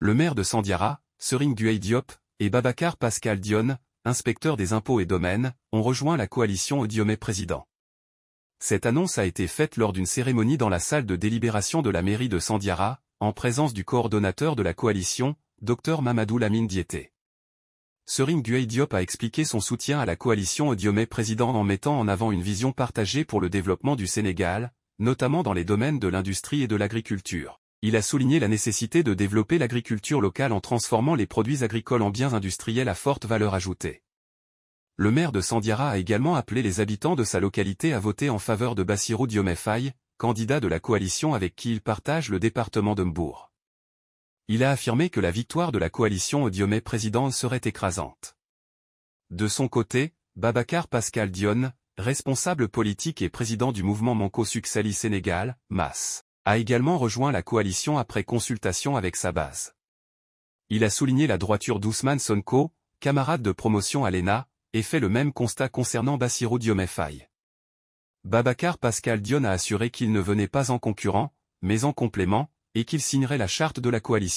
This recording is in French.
Le maire de Sandiara, Sering Gueye Diop, et Babacar Pascal Dionne, inspecteur des impôts et domaines, ont rejoint la coalition Odiomé président. Cette annonce a été faite lors d'une cérémonie dans la salle de délibération de la mairie de Sandiara, en présence du coordonnateur de la coalition, Dr Mamadou Lamine Diété. Sering Gueye Diop a expliqué son soutien à la coalition Odiomé président en mettant en avant une vision partagée pour le développement du Sénégal, notamment dans les domaines de l'industrie et de l'agriculture il a souligné la nécessité de développer l'agriculture locale en transformant les produits agricoles en biens industriels à forte valeur ajoutée. Le maire de Sandiara a également appelé les habitants de sa localité à voter en faveur de Bassirou Diomé candidat de la coalition avec qui il partage le département de Mbourg. Il a affirmé que la victoire de la coalition au Diomé président serait écrasante. De son côté, Babacar Pascal Dionne, responsable politique et président du mouvement Manco succali Sénégal, MAS, a également rejoint la coalition après consultation avec sa base. Il a souligné la droiture d'Ousmane Sonko, camarade de promotion à l'ENA, et fait le même constat concernant Bassirou Diomaye Babacar Pascal Dion a assuré qu'il ne venait pas en concurrent, mais en complément, et qu'il signerait la charte de la coalition.